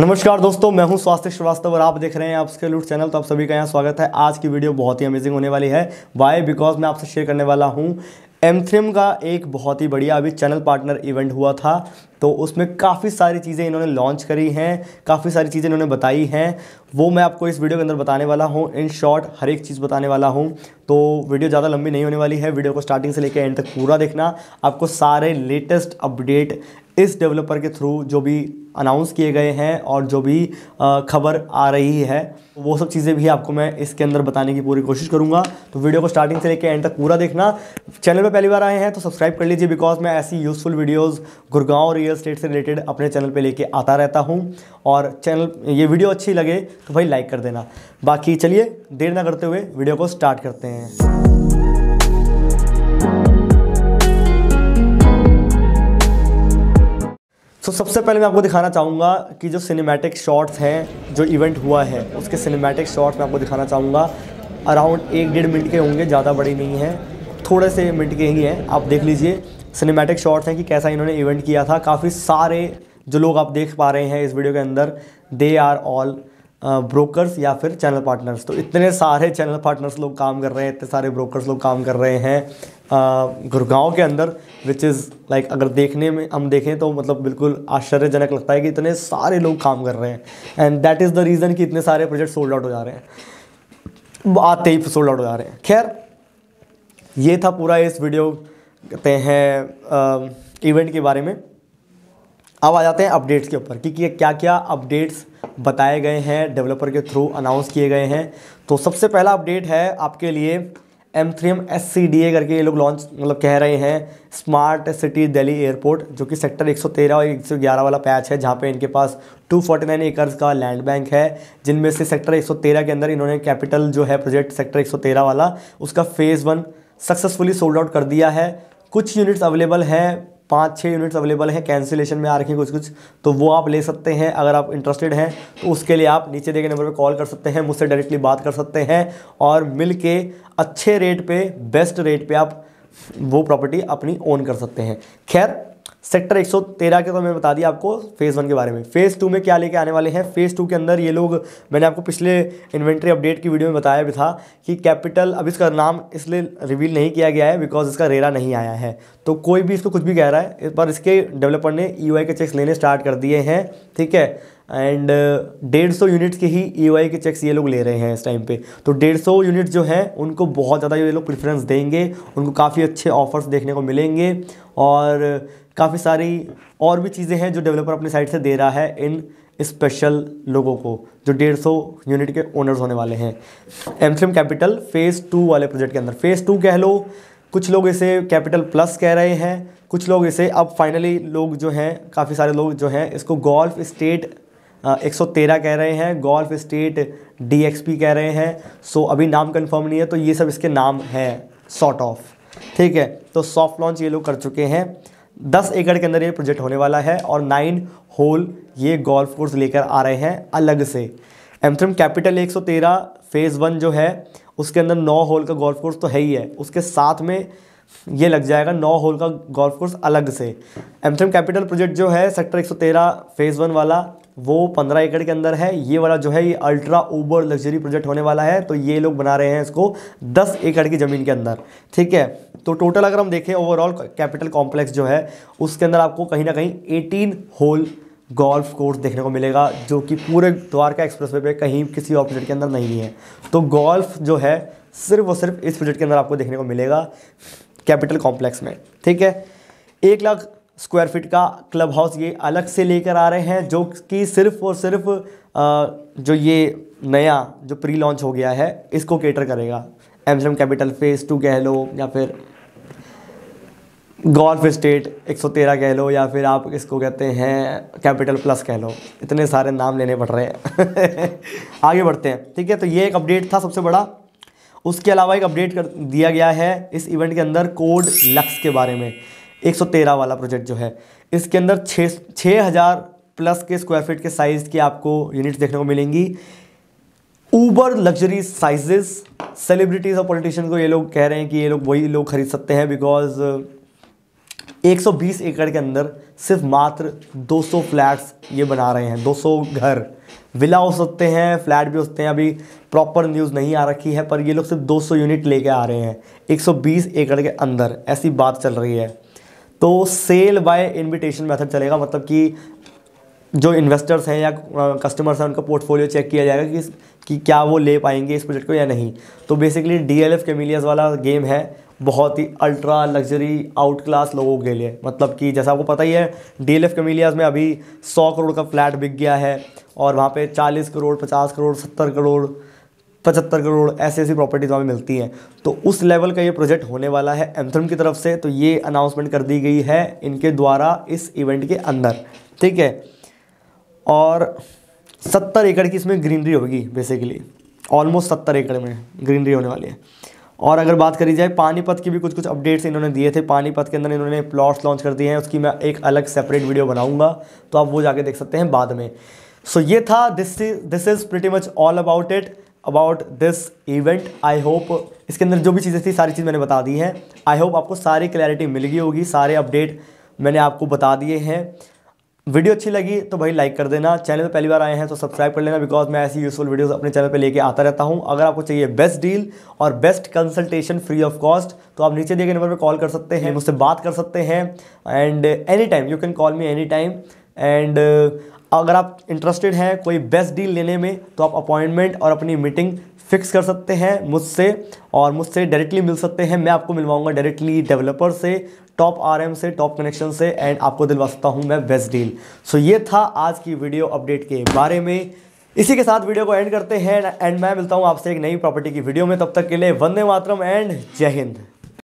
नमस्कार दोस्तों मैं हूं स्वास्थ्य श्रीवास्तव और आप देख रहे हैं आपके लूट चैनल तो आप सभी का यहाँ स्वागत है आज की वीडियो बहुत ही अमेजिंग होने वाली है वाई बिकॉज मैं आपसे शेयर करने वाला हूं एमथ्रिम का एक बहुत ही बढ़िया अभी चैनल पार्टनर इवेंट हुआ था तो उसमें काफ़ी सारी चीज़ें इन्होंने लॉन्च करी हैं काफ़ी सारी चीज़ें इन्होंने बताई हैं वो मैं आपको इस वीडियो के अंदर बताने वाला हूँ इन शॉर्ट हर एक चीज़ बताने वाला हूँ तो वीडियो ज़्यादा लंबी नहीं होने वाली है वीडियो को स्टार्टिंग से लेकर एंड तक पूरा देखना आपको सारे लेटेस्ट अपडेट इस डेवलपर के थ्रू जो भी अनाउंस किए गए हैं और जो भी खबर आ रही है वो सब चीज़ें भी आपको मैं इसके अंदर बताने की पूरी कोशिश करूँगा तो वीडियो को स्टार्टिंग से लेकर एंड तक पूरा देखना चैनल पर पहली बार आए हैं तो सब्सक्राइब कर लीजिए बिकॉज मैं ऐसी useful videos Gurgaon real estate से रिलेटेड अपने चैनल पर लेके आता रहता हूँ और चैनल ये वीडियो अच्छी लगे तो भाई लाइक कर देना बाकी चलिए देर ना करते हुए वीडियो को स्टार्ट करते हैं सो so, सबसे पहले मैं आपको दिखाना चाहूँगा कि जो सिनेमैटिक शॉट्स हैं जो इवेंट हुआ है उसके सिनेमैटिक शॉट्स मैं आपको दिखाना चाहूँगा अराउंड एक डेढ़ मिनट के होंगे ज़्यादा बड़े नहीं हैं थोड़े से मिनट के ही हैं आप देख लीजिए सिनेमैटिक शॉट्स हैं कि कैसा इन्होंने इवेंट किया था काफ़ी सारे जो लोग आप देख पा रहे हैं इस वीडियो के अंदर दे आर ऑल ब्रोकर्स या फिर चैनल पार्टनर्स तो इतने सारे चैनल पार्टनर्स लोग काम कर रहे हैं इतने सारे ब्रोकर्स लोग काम कर रहे हैं गुड़गांव के अंदर विच इज़ लाइक अगर देखने में हम देखें तो मतलब बिल्कुल आश्चर्यजनक लगता है कि इतने सारे लोग काम कर रहे हैं and that is the reason कि इतने सारे प्रोजेक्ट सोल्ड आउट हो जा रहे हैं आते ही सोल्ड आउट हो जा रहे हैं खैर ये था पूरा इस वीडियो कहते हैं इवेंट के बारे में अब आ जाते हैं अपडेट्स के ऊपर क्योंकि कि क्या क्या अपडेट्स बताए गए हैं डेवलपर के थ्रू अनाउंस किए गए हैं तो सबसे पहला अपडेट है आपके लिए M three M S C D A करके ये लोग लॉन्च मतलब कह रहे हैं स्मार्ट सिटी दिल्ली एयरपोर्ट जो कि सेक्टर 113 और 111 वाला पैच है जहाँ पे इनके पास 249 एकर्स का लैंड बैंक है जिनमें से सेक्टर 113 के अंदर इन्होंने कैपिटल जो है प्रोजेक्ट सेक्टर 113 वाला उसका phase one successfully sold out कर दिया है कुछ यूनिट्स अवेलेबल हैं पाँच छः यूनिट्स अवेलेबल हैं कैंसिलेशन में आ रखी कुछ कुछ तो वो आप ले सकते हैं अगर आप इंटरेस्टेड हैं तो उसके लिए आप नीचे देखे नंबर पर कॉल कर सकते हैं मुझसे डायरेक्टली बात कर सकते हैं और मिल के अच्छे रेट पे बेस्ट रेट पे आप वो प्रॉपर्टी अपनी ओन कर सकते हैं खैर सेक्टर 113 के तो मैंने बता दिया आपको फेज़ वन के बारे में फेज़ टू में क्या लेके आने वाले हैं फेज़ टू के अंदर ये लोग मैंने आपको पिछले इन्वेंट्री अपडेट की वीडियो में बताया भी था कि कैपिटल अब इसका नाम इसलिए रिवील नहीं किया गया है बिकॉज इसका रेरा नहीं आया है तो कोई भी इसको कुछ भी कह रहा है पर इसके डेवलपर ने ई e के चेक्स लेने स्टार्ट कर दिए हैं ठीक है एंड uh, डेढ़ सौ यूनिट्स के ही ई e के चेक्स ये लोग ले रहे हैं इस टाइम पे तो डेढ़ सौ यूनिट जो है उनको बहुत ज़्यादा ये लोग प्रेफरेंस देंगे उनको काफ़ी अच्छे ऑफर्स देखने को मिलेंगे और काफ़ी सारी और भी चीज़ें हैं जो डेवलपर अपनी साइड से दे रहा है इन स्पेशल लोगों को जो डेढ़ सौ यूनिट के ओनर्स होने वाले हैं एमसीम कैपिटल फेज़ टू वाले प्रोजेक्ट के अंदर फेज़ टू कह लो कुछ लोग इसे कैपिटल प्लस कह रहे हैं कुछ लोग इसे अब फाइनली लोग जो हैं काफ़ी सारे लोग जो हैं इसको गोल्फ स्टेट 113 कह रहे हैं गोल्फ स्टेट डी कह रहे हैं सो अभी नाम कन्फर्म नहीं है तो ये सब इसके नाम हैं सॉट ऑफ ठीक है तो सॉफ्ट लॉन्च ये लोग कर चुके हैं दस एकड़ के अंदर ये प्रोजेक्ट होने वाला है और नाइन होल ये गोल्फ कोर्स लेकर आ रहे हैं अलग से एमथ्रम कैपिटल 113 फेज़ वन जो है उसके अंदर नौ होल का गोल्फ कोर्स तो है ही है उसके साथ में ये लग जाएगा नौ होल का गोल्फ कोर्स अलग से एमथ्रम कैपिटल प्रोजेक्ट जो है सेक्टर 113 फेज़ वन वाला वो पंद्रह एकड़ के अंदर है ये वाला जो है ये अल्ट्रा ओबर लग्जरी प्रोजेक्ट होने वाला है तो ये लोग बना रहे हैं इसको दस एकड़ की ज़मीन के अंदर ठीक है तो टोटल अगर हम देखें ओवरऑल कैपिटल कॉम्प्लेक्स जो है उसके अंदर आपको कहीं ना कहीं एटीन होल गोल्फ कोर्स देखने को मिलेगा जो कि पूरे द्वारका एक्सप्रेस वे पे कहीं किसी और प्रोजेक्ट के अंदर नहीं है तो गोल्फ जो है सिर्फ और सिर्फ इस प्रोजेक्ट के अंदर आपको देखने को मिलेगा कैपिटल कॉम्प्लेक्स में ठीक है एक लाख स्क्वायर फीट का क्लब हाउस ये अलग से लेकर आ रहे हैं जो कि सिर्फ और सिर्फ जो ये नया जो प्री लॉन्च हो गया है इसको केटर करेगा एम्सम कैपिटल फेस टू कह लो या फिर गोल्फ स्टेट 113 कह लो या फिर आप इसको कहते हैं कैपिटल प्लस कह लो इतने सारे नाम लेने पड़ रहे हैं आगे बढ़ते हैं ठीक है तो ये एक अपडेट था सबसे बड़ा उसके अलावा एक अपडेट कर दिया गया है इस इवेंट के अंदर कोड लक्स के बारे में 113 वाला प्रोजेक्ट जो है इसके अंदर छः छः हज़ार प्लस के स्क्वायर फीट के साइज़ की आपको यूनिट्स देखने को मिलेंगी ऊबर लग्जरी साइजेस सेलिब्रिटीज़ और पॉलिटिशियन को ये लोग कह रहे हैं कि ये लोग वही लोग खरीद सकते हैं बिकॉज 120 एकड़ के अंदर सिर्फ मात्र 200 फ्लैट्स ये बना रहे हैं 200 घर विला हो सकते हैं फ्लैट भी हो सकते हैं अभी प्रॉपर न्यूज़ नहीं आ रखी है पर ये लोग सिर्फ 200 यूनिट लेके आ रहे हैं 120 एकड़ के अंदर ऐसी बात चल रही है तो सेल बाय इन्विटेशन मेथड चलेगा मतलब कि जो इन्वेस्टर्स हैं या कस्टमर्स हैं उनका पोर्टफोलियो चेक किया जाएगा कि, कि क्या वो ले पाएंगे इस प्रोजेक्ट को या नहीं तो basically D L F Camellias वाला गेम है बहुत ही अल्ट्रा लग्जरी आउट क्लास लोगों के लिए मतलब कि जैसा आपको पता ही है डी एल एफ कैमिलियाज में अभी सौ करोड़ का फ्लैट बिक गया है और वहाँ पर चालीस करोड़ पचास करोड़ सत्तर करोड़ पचहत्तर करोड़ ऐसी ऐसी प्रॉपर्टीज वहाँ मिलती हैं तो उस लेवल का ये प्रोजेक्ट होने वाला है एम्थम की तरफ से तो ये अनाउंसमेंट कर दी गई है इनके द्वारा इस इवेंट के अंदर ठीक है और सत्तर एकड़ की इसमें ग्रीनरी होगी बेसिकली ऑलमोस्ट सत्तर एकड़ में ग्रीनरी होने वाली है और अगर बात करी जाए पानीपत की भी कुछ कुछ अपडेट्स इन्होंने दिए थे पानीपत के अंदर इन्होंने प्लॉट्स लॉन्च कर दिए हैं उसकी मैं एक अलग सेपरेट वीडियो बनाऊंगा तो आप वो जाके देख सकते हैं बाद में सो so, ये था this this is pretty much all about it about this event I hope इसके अंदर जो भी चीज़ें थी सारी चीज़ मैंने बता दी हैं आई होप आपको सारी क्लैरिटी मिल गई होगी सारे अपडेट मैंने आपको बता दिए हैं वीडियो अच्छी लगी तो भाई लाइक कर देना चैनल पर पहली बार आए हैं तो सब्सक्राइब कर लेना बिकॉज मैं ऐसी यूजफुल वीडियोस अपने चैनल पर लेके आता रहता हूं अगर आपको चाहिए बेस्ट डील और best consultation free of cost तो आप नीचे दिए गए नंबर पर कॉल कर सकते हैं मुझसे बात कर सकते हैं and any time you can call me any time and अगर आप इंटरेस्टेड हैं कोई बेस्ट डील लेने में तो आप अपॉइंटमेंट और अपनी मीटिंग फिक्स कर सकते हैं मुझसे और मुझसे डायरेक्टली मिल सकते हैं मैं आपको मिलवाऊंगा डायरेक्टली डेवलपर से टॉप आरएम से टॉप कनेक्शन से एंड आपको दिलवा सकता हूं मैं बेस्ट डील सो ये था आज की वीडियो अपडेट के बारे में इसी के साथ वीडियो को एंड करते हैं एंड मैं मिलता हूँ आपसे एक नई प्रॉपर्टी की वीडियो में तब तक के लिए वंदे मातरम एंड जय हिंद